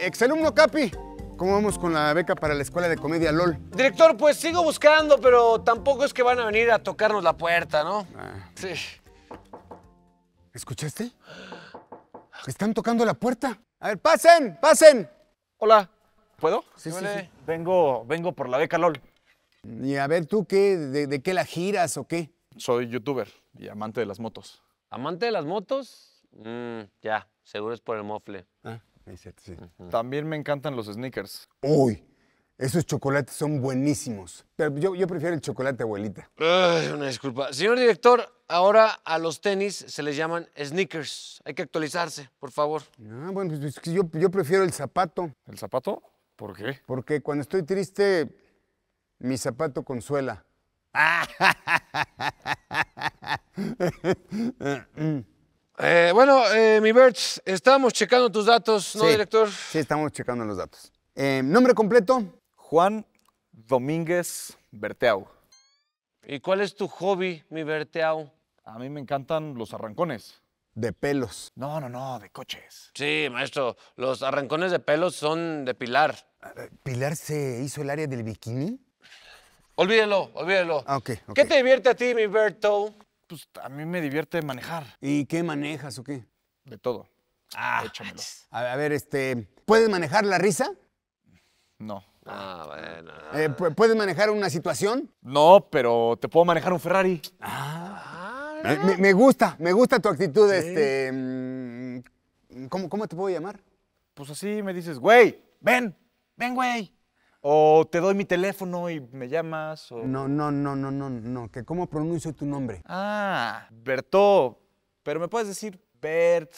Exalumno Capi, ¿cómo vamos con la beca para la Escuela de Comedia LOL? Director, pues sigo buscando, pero tampoco es que van a venir a tocarnos la puerta, ¿no? Ah. Sí. ¿Escuchaste? Están tocando la puerta. A ver, pasen, pasen. Hola, ¿puedo? Sí, sí, sí, Vengo, vengo por la beca LOL. Y a ver, ¿tú qué? ¿De, qué la giras o qué? Soy youtuber y amante de las motos. ¿Amante de las motos? Mm, ya, seguro es por el mofle. Ah. También me encantan los sneakers. Uy, esos chocolates son buenísimos. Pero yo, yo prefiero el chocolate, abuelita. Ay, una disculpa. Señor director, ahora a los tenis se les llaman sneakers. Hay que actualizarse, por favor. Ah, bueno, pues, pues yo, yo prefiero el zapato. ¿El zapato? ¿Por qué? Porque cuando estoy triste, mi zapato consuela. Eh, bueno, eh, mi Bert, estamos checando tus datos, ¿no, director? Sí, estamos checando los datos. Eh, ¿Nombre completo? Juan Domínguez Berteau. ¿Y cuál es tu hobby, mi Berteau? A mí me encantan los arrancones. De pelos. No, no, no, de coches. Sí, maestro, los arrancones de pelos son de Pilar. ¿Pilar se hizo el área del bikini? Olvídenlo, olvídenlo. Ah, ¿Qué te divierte a ti, mi Berto? pues a mí me divierte manejar. ¿Y qué manejas o qué? De todo. Ah, échamelo. A ver, este, ¿puedes manejar la risa? No. Ah, bueno. Eh, ¿Puedes manejar una situación? No, pero te puedo manejar un Ferrari. Ah. ah. me, gusta, me gusta tu actitud, este... Mm, ¿cómo, ¿Cómo te puedo llamar? Pues así me dices, güey, ven, ven, güey. O te doy mi teléfono y me llamas. O... No, no, no, no, no, no. Que cómo pronuncio tu nombre. Ah, Bertó. Pero me puedes decir Bert,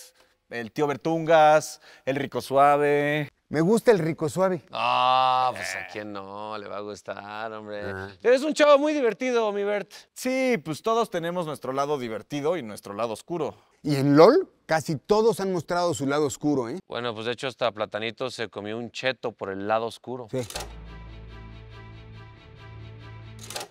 el tío Bertungas, el rico suave. Me gusta el rico suave. Ah, pues a quién no le va a gustar, hombre. Ah. Eres un chavo muy divertido, mi Bert. Sí, pues todos tenemos nuestro lado divertido y nuestro lado oscuro. Y en LOL casi todos han mostrado su lado oscuro, ¿eh? Bueno, pues de hecho hasta Platanito se comió un cheto por el lado oscuro. Sí.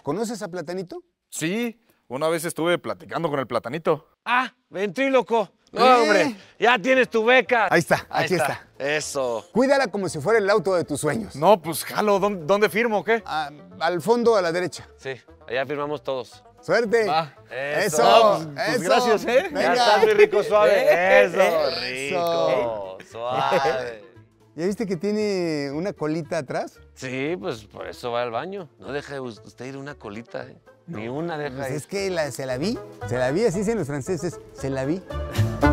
¿Conoces a Platanito? Sí, una vez estuve platicando con el Platanito. Ah, ventríloco. No, eh. hombre, ya tienes tu beca. Ahí está, aquí está. Eso. Cuídala como si fuera el auto de tus sueños. No, pues jalo, ¿dónde, firmo qué? Ah, al fondo, a la derecha. Sí, allá firmamos todos. ¡Suerte! Pues, pues, eso, gracias, ¿eh? Venga. Ya está, muy rico, suave. Eh. eso, rico, suave. ¿Ya viste que tiene una colita atrás? Sí, pues por eso va al baño. No deja usted ir una colita, ¿eh? Ni una deja pues Es que se la vi, se la vi, así dicen los franceses, se la vi.